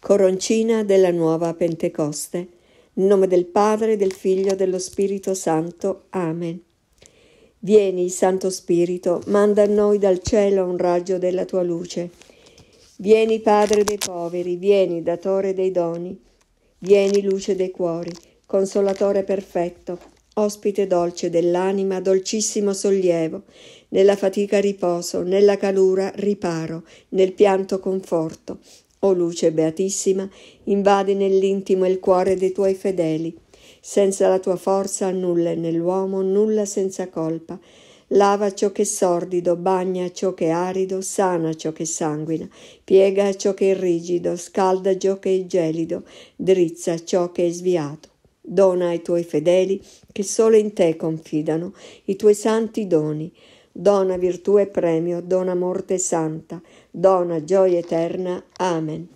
Coroncina della nuova Pentecoste. In nome del Padre, del Figlio e dello Spirito Santo. Amen. Vieni, Santo Spirito, manda a noi dal cielo un raggio della tua luce Vieni Padre dei poveri, vieni Datore dei doni, vieni Luce dei cuori, Consolatore perfetto, ospite dolce dell'anima, dolcissimo sollievo, nella fatica riposo, nella calura riparo, nel pianto conforto. O luce beatissima, invadi nell'intimo il cuore dei tuoi fedeli. Senza la tua forza nulla è nell'uomo, nulla senza colpa lava ciò che è sordido, bagna ciò che è arido, sana ciò che sanguina, piega ciò che è rigido, scalda ciò che è gelido, drizza ciò che è sviato. Dona ai tuoi fedeli che solo in te confidano i tuoi santi doni. Dona virtù e premio, dona morte santa, dona gioia eterna. Amen.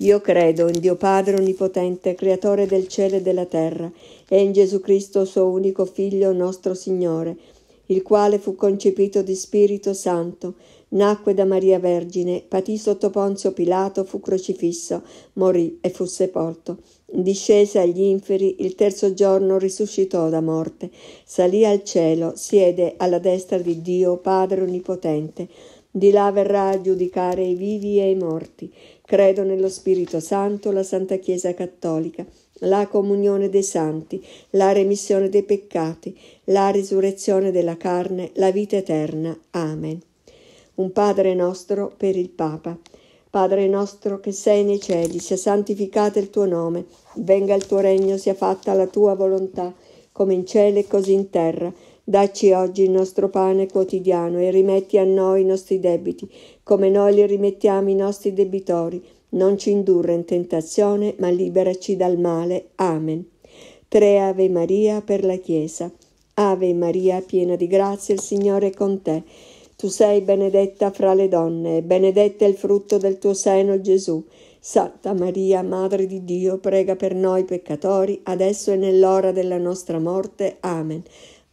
Io credo in Dio Padre Onnipotente, Creatore del cielo e della terra, e in Gesù Cristo, suo unico Figlio, nostro Signore, il quale fu concepito di Spirito Santo, nacque da Maria Vergine, patì sotto Ponzio Pilato, fu crocifisso, morì e fu sepolto. Discese agli inferi, il terzo giorno risuscitò da morte, salì al cielo, siede alla destra di Dio Padre Onnipotente di là verrà a giudicare i vivi e i morti. Credo nello Spirito Santo, la Santa Chiesa Cattolica, la comunione dei santi, la remissione dei peccati, la risurrezione della carne, la vita eterna. Amen. Un Padre nostro per il Papa. Padre nostro che sei nei cieli, sia santificato il tuo nome, venga il tuo regno, sia fatta la tua volontà, come in cielo e così in terra. Dacci oggi il nostro pane quotidiano e rimetti a noi i nostri debiti, come noi li rimettiamo i nostri debitori. Non ci indurre in tentazione, ma liberaci dal male. Amen. Tre Ave Maria per la Chiesa. Ave Maria, piena di grazia, il Signore è con te. Tu sei benedetta fra le donne, e benedetto è il frutto del tuo seno, Gesù. Santa Maria, Madre di Dio, prega per noi peccatori, adesso e nell'ora della nostra morte. Amen.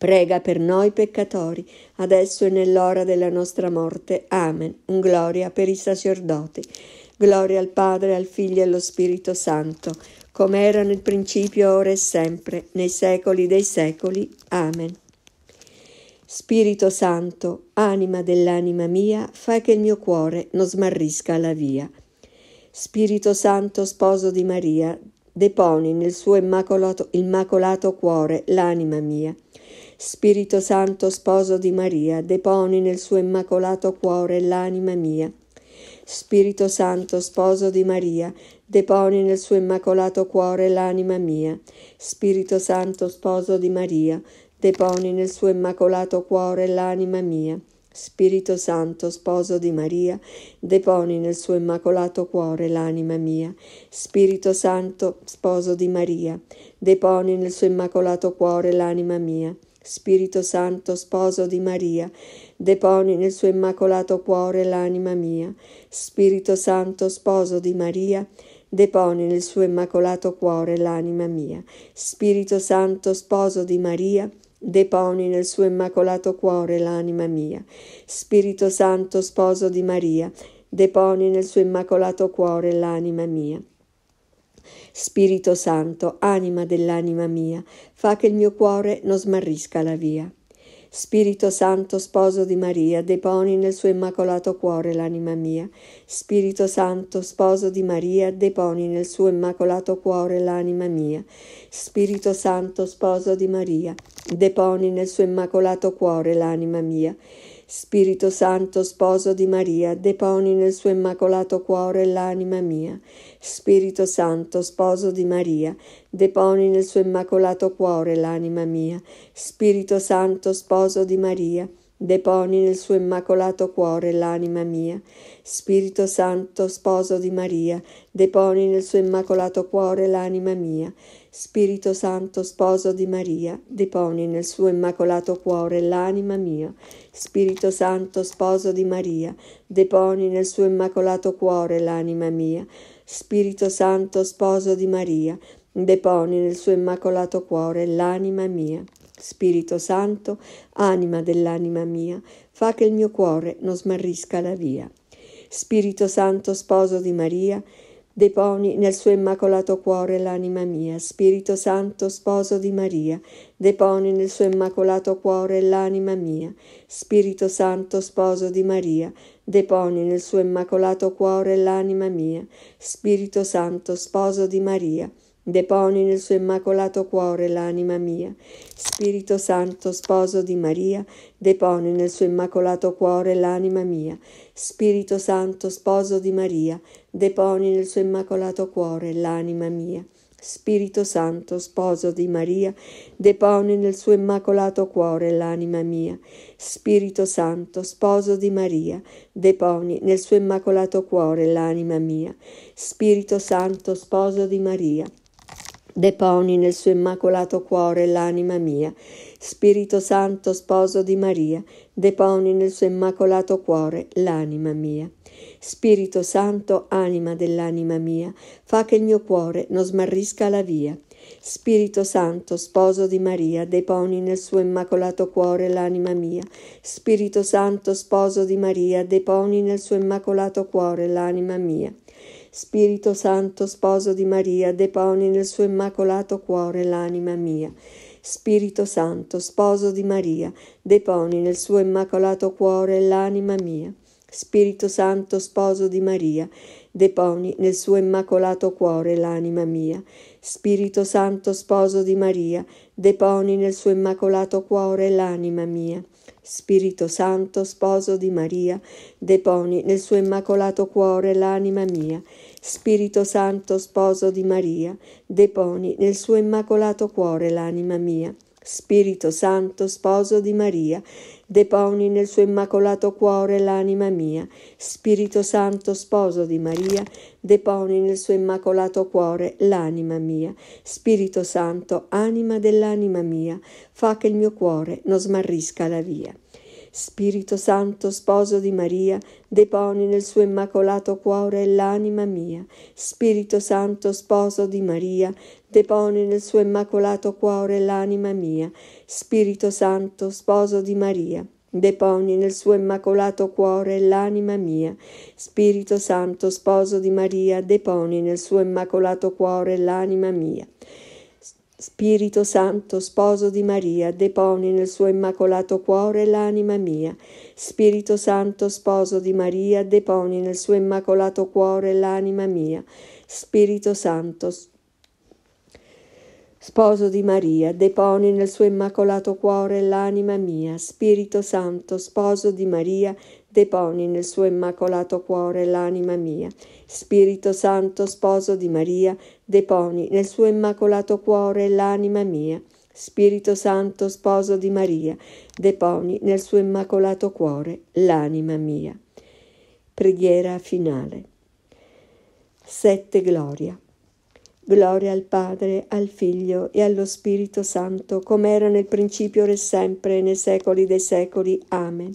prega per noi peccatori, adesso e nell'ora della nostra morte. Amen. Un gloria per i sacerdoti. Gloria al Padre, al Figlio e allo Spirito Santo, come era nel principio, ora e sempre, nei secoli dei secoli. Amen. Spirito Santo, anima dell'anima mia, fai che il mio cuore non smarrisca la via. Spirito Santo, sposo di Maria, deponi nel suo immacolato, immacolato cuore l'anima mia. Spirito Santo, sposo di Maria, deponi nel suo immacolato cuore l'anima mia. Spirito Santo, sposo di Maria, deponi nel suo immacolato cuore l'anima mia. Spirito Santo, sposo di Maria, deponi nel suo immacolato cuore l'anima mia. Spirito Santo, sposo di Maria, deponi nel suo immacolato cuore l'anima mia. Spirito Santo, sposo di Maria, deponi nel suo immacolato cuore l'anima mia. Spirito Santo, sposo di Maria, deponi nel suo immacolato cuore l'anima mia. Spirito Santo, sposo di Maria, deponi nel suo immacolato cuore l'anima mia. Spirito Santo, sposo di Maria, deponi nel suo immacolato cuore l'anima mia. Spirito Santo, sposo di Maria, deponi nel suo immacolato cuore l'anima mia. Spirito Santo, anima dell'anima mia, fa che il mio cuore non smarrisca la via. Spirito Santo, sposo di Maria, deponi nel suo immacolato cuore l'anima mia. Spirito Santo, sposo di Maria, deponi nel suo immacolato cuore l'anima mia. Spirito Santo, sposo di Maria, deponi nel suo immacolato cuore l'anima mia. Spirito Santo, sposo di Maria, deponi nel suo immacolato cuore l'anima mia. Spirito Santo, sposo di Maria, deponi nel suo immacolato cuore l'anima mia. Spirito Santo, sposo di Maria, Deponi nel suo immacolato cuore l'anima mia. Spirito Santo, sposo di Maria, deponi nel suo immacolato cuore l'anima mia. Spirito Santo, sposo di Maria, deponi nel suo immacolato cuore l'anima mia. Spirito Santo, sposo di Maria, deponi nel suo immacolato cuore l'anima mia. Spirito Santo, sposo di Maria, deponi nel suo immacolato cuore l'anima mia. Spirito Santo, anima dell'anima mia, fa che il mio cuore non smarrisca la via. Spirito Santo, sposo di Maria, deponi nel suo immacolato cuore l'anima mia. Spirito Santo, sposo di Maria, deponi nel suo immacolato cuore l'anima mia. Spirito Santo, sposo di Maria, deponi nel suo immacolato cuore l'anima mia. Spirito Santo, sposo di Maria, Deponi nel suo immacolato cuore l'anima mia. Spirito Santo, sposo di Maria, deponi nel suo immacolato cuore l'anima mia. Spirito Santo, sposo di Maria, deponi nel suo immacolato cuore l'anima mia. Spirito Santo, sposo di Maria, deponi nel suo immacolato cuore l'anima mia. Spirito Santo, sposo di Maria, deponi nel suo immacolato cuore l'anima mia. Spirito Santo, sposo di Maria, Deponi nel suo immacolato cuore l'anima mia. Spirito Santo, sposo di Maria, deponi nel suo immacolato cuore l'anima mia. Spirito Santo, anima dell'anima mia, fa che il mio cuore non smarrisca la via. Spirito Santo, sposo di Maria, deponi nel suo immacolato cuore l'anima mia. Spirito Santo, sposo di Maria, deponi nel suo immacolato cuore l'anima mia. Spirito Santo, sposo di Maria, deponi nel suo immacolato cuore l'anima mia. Spirito Santo, sposo di Maria, deponi nel suo immacolato cuore l'anima mia. Spirito Santo, sposo di Maria, deponi nel suo immacolato cuore l'anima mia. Spirito Santo, sposo di Maria, deponi nel suo immacolato cuore l'anima mia. Spirito Santo, sposo di Maria, deponi nel suo immacolato cuore l'anima mia. Spirito Santo, sposo di Maria, deponi nel suo immacolato cuore l'anima mia. Spirito Santo, sposo di Maria, deponi nel suo immacolato cuore l'anima mia. Spirito Santo, sposo di Maria, deponi nel suo immacolato cuore l'anima mia. Spirito Santo, anima dell'anima mia, fa che il mio cuore non smarrisca la via. Spirito Santo, sposo di Maria, deponi nel suo immacolato cuore l'anima mia. Spirito Santo, sposo di Maria, deponi nel suo immacolato cuore l'anima mia. Spirito Santo, sposo di Maria, deponi nel suo immacolato cuore l'anima mia. Spirito Santo, sposo di Maria, deponi nel suo immacolato cuore l'anima mia. Spirito Santo, sposo di Maria, deponi nel suo immacolato cuore l'anima mia. Spirito Santo, sposo di Maria, deponi nel suo immacolato cuore l'anima mia. Spirito Santo, sposo di Maria, deponi nel suo immacolato cuore l'anima mia. Spirito Santo, sposo di Maria, deponi nel suo immacolato cuore l'anima mia. Spirito Santo, sposo di Maria, deponi nel suo immacolato cuore l'anima mia. Spirito Santo, sposo di Maria, deponi nel suo immacolato cuore l'anima mia. Preghiera finale. Sette Gloria. Gloria al Padre, al Figlio e allo Spirito Santo, come era nel principio, ora e sempre, nei secoli dei secoli. Amen.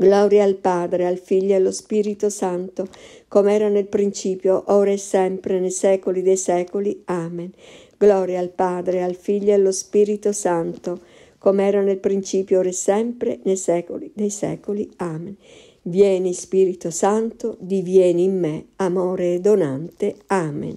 Gloria al Padre, al Figlio e allo Spirito Santo, come era nel principio, ora e sempre, nei secoli dei secoli. Amen. Gloria al Padre, al Figlio e allo Spirito Santo, come era nel principio, ora e sempre, nei secoli dei secoli. Amen. Vieni Spirito Santo, divieni in me amore donante. Amen.